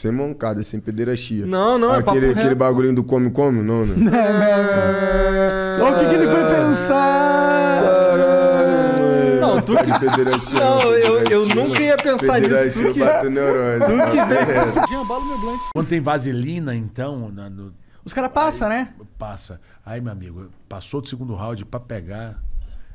Sem mancada, sem pederastia. Não, não, aquele, é Aquele bagulhinho do come, come, não, né? É. É. Olha o que, que ele foi pensar! Não, tu que... Pederastia, é não, eu, eu nunca ia pensar nisso. Tu que... Neurônio, tu que veio esse diambalo meu blanco. Quando tem vaselina, então, na, no... Os caras passam, né? Passa. Aí, meu amigo, passou do segundo round pra pegar,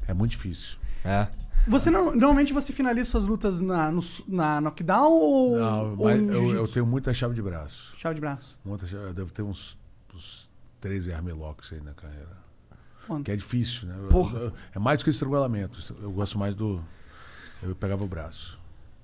é muito difícil. É. Você não, normalmente você finaliza suas lutas na, no, na knockdown ou. Não, ou eu, eu, tenho muita chave de braço. Chave de braço. Muita chave, eu devo ter uns, uns 13 armlocks aí na carreira. Foda. Que é difícil, né? Porra. Eu, eu, é mais do que estrangulamento. Eu gosto mais do. Eu pegava o braço.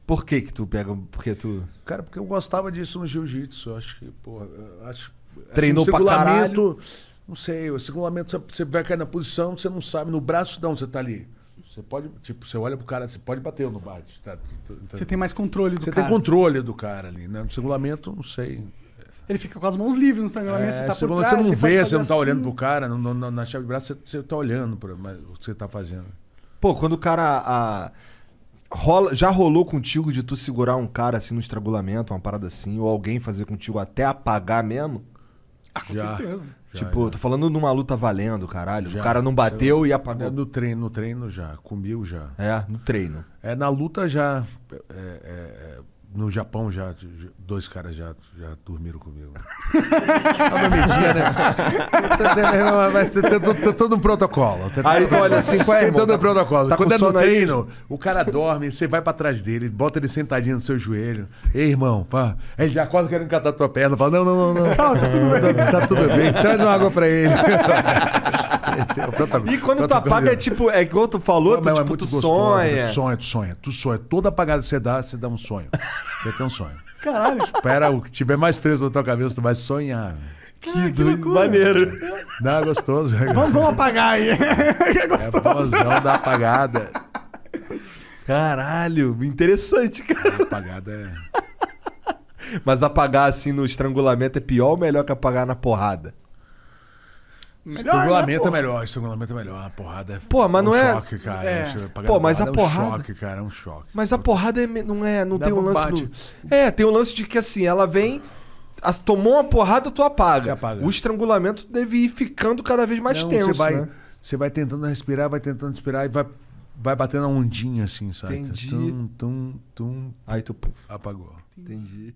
Por que que tu pega, porque tu... Cara, porque eu gostava disso no jiu-jitsu, acho que, porra, acho... Assim, Treinou assim, pra caralho? Não sei, o estrangulamento, você vai cair na posição, você não sabe, no braço não, você tá ali. Você pode, tipo, você olha pro cara, você pode bater ou não bate. Tá, tá, tá. Você tem mais controle do você cara. Você tem controle do cara ali, né? No estrangulamento não sei. Ele fica com as mãos livres no estrangulamento, é, você tá por trás. Você não vê, você não tá assim. olhando pro cara, no, no, na chave de braço, você, você tá olhando pra, mas, o que você tá fazendo. Pô, quando o cara. A, rola, já rolou contigo de tu segurar um cara assim no estrangulamento, uma parada assim, ou alguém fazer contigo até apagar mesmo? Ah, com já. certeza. Já, tipo, já. tô falando numa luta valendo, caralho. Já, o cara não bateu e apagou. É, no treino, no treino já, comiu já. É, no treino. É, na luta já. É, é, no Japão já, dois caras já, já dormiram comigo. Tá né? Todo um protocolo. Aí olha assim, qual é, todo um tá protocolo. Tá Quando é no treino, o cara dorme, você vai pra trás dele, bota ele sentadinho no seu joelho. Ei, irmão, pá. Ele já quase querendo catar tua perna. Fala, não, não, não, não. tá tudo tá, bem. Tá tudo bem. Traz uma água pra ele. e quando tu apaga, é tipo, é igual tu falou, tu, é tipo, é tu sonha. Tu sonha, tu sonha, tu sonha. Toda apagada que você dá, você dá um sonho. Você tem um sonho. Caralho. Espera o que tiver mais preso na tua cabeça, tu vai sonhar. Que, ah, que loucura. maneiro. Dá é gostoso. É vamos, vamos apagar aí. é gostoso. É da apagada. Caralho, interessante, cara. Apagada é. Mas apagar assim no estrangulamento é pior ou melhor que apagar na porrada? Melhor, estrangulamento né, é melhor, estrangulamento é melhor. A porrada é. Pô, mas é um não é. Choque, cara. É. Pô, mas a porrada. É um choque, cara, é um choque. Mas a porrada é... não é. Não Dá tem um lance. Do... É, tem um lance de que assim, ela vem. As, tomou uma porrada, tu apaga. apaga. O estrangulamento deve ir ficando cada vez mais não, tenso. Você vai, né? você vai tentando respirar, vai tentando respirar e vai, vai batendo a ondinha assim, sabe? Entendi. tum, tum, tum. Aí tu. Apagou. Entendi.